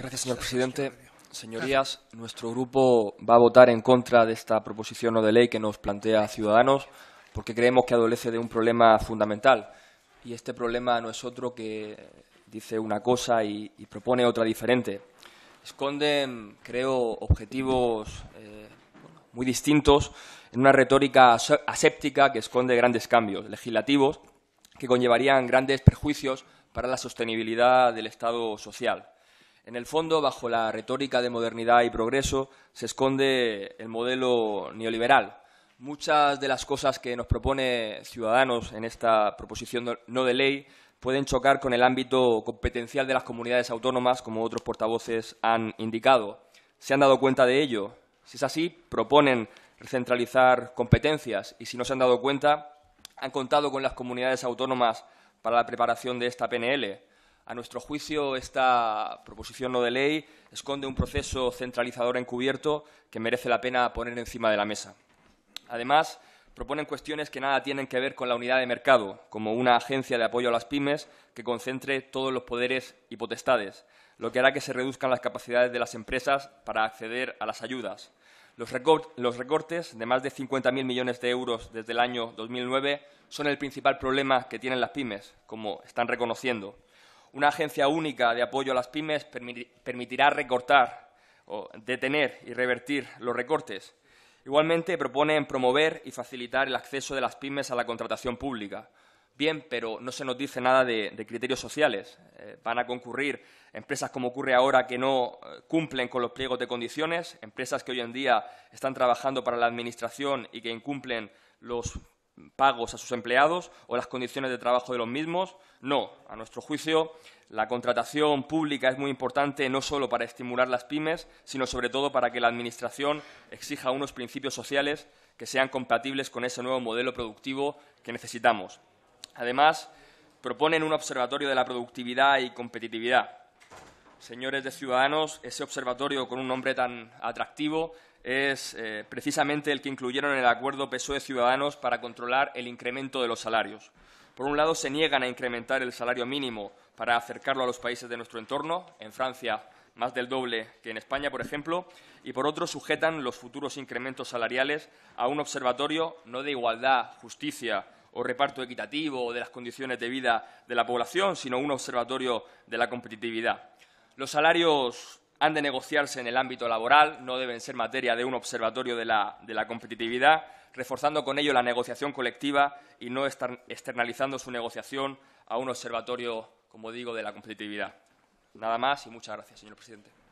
Gracias, señor presidente. Señorías, nuestro grupo va a votar en contra de esta proposición o de ley que nos plantea Ciudadanos porque creemos que adolece de un problema fundamental. Y este problema no es otro que dice una cosa y, propone otra diferente. Esconden, creo, objetivos eh, muy distintos en una retórica aséptica que esconde grandes cambios legislativos que conllevarían grandes perjuicios para la sostenibilidad del Estado social. En el fondo, bajo la retórica de modernidad y progreso, se esconde el modelo neoliberal. Muchas de las cosas que nos propone Ciudadanos en esta proposición no de ley pueden chocar con el ámbito competencial de las comunidades autónomas, como otros portavoces han indicado. ¿Se han dado cuenta de ello? Si es así, proponen centralizar competencias y si no se han dado cuenta, han contado con las comunidades autónomas para la preparación de esta PNL. A nuestro juicio, esta proposición no de ley esconde un proceso centralizador encubierto que merece la pena poner encima de la mesa. Además, proponen cuestiones que nada tienen que ver con la unidad de mercado, como una agencia de apoyo a las pymes que concentre todos los poderes y potestades, lo que hará que se reduzcan las capacidades de las empresas para acceder a las ayudas. Los, recortes de más de 50.000 millones de euros desde el año 2009 son el principal problema que tienen las pymes, como están reconociendo. Una agencia única de apoyo a las pymes permitirá recortar, o detener y revertir los recortes. Igualmente, proponen promover y facilitar el acceso de las pymes a la contratación pública. Bien, pero no se nos dice nada de, criterios sociales. Eh, van a concurrir empresas, como ocurre ahora, que no eh, cumplen con los pliegos de condiciones, empresas que hoy en día están trabajando para la Administración y que incumplen los pagos a sus empleados o las condiciones de trabajo de los mismos. No, a nuestro juicio, la contratación pública es muy importante no solo para estimular las pymes, sino sobre todo para que la Administración exija unos principios sociales que sean compatibles con ese nuevo modelo productivo que necesitamos. Además, proponen un observatorio de la productividad y competitividad. Señores de Ciudadanos, ese observatorio con un nombre tan atractivo es eh, precisamente el que incluyeron en el acuerdo PSOE-Ciudadanos para controlar el incremento de los salarios. Por un lado, se niegan a incrementar el salario mínimo para acercarlo a los países de nuestro entorno, en Francia más del doble que en España, por ejemplo, y por otro, sujetan los futuros incrementos salariales a un observatorio no de igualdad, justicia o reparto equitativo o de las condiciones de vida de la población, sino un observatorio de la competitividad. Los salarios han de negociarse en el ámbito laboral, no deben ser materia de un observatorio de la, competitividad, reforzando con ello la negociación colectiva y no estar externalizando su negociación a un observatorio, como digo, de la competitividad. Nada más y muchas gracias, señor presidente.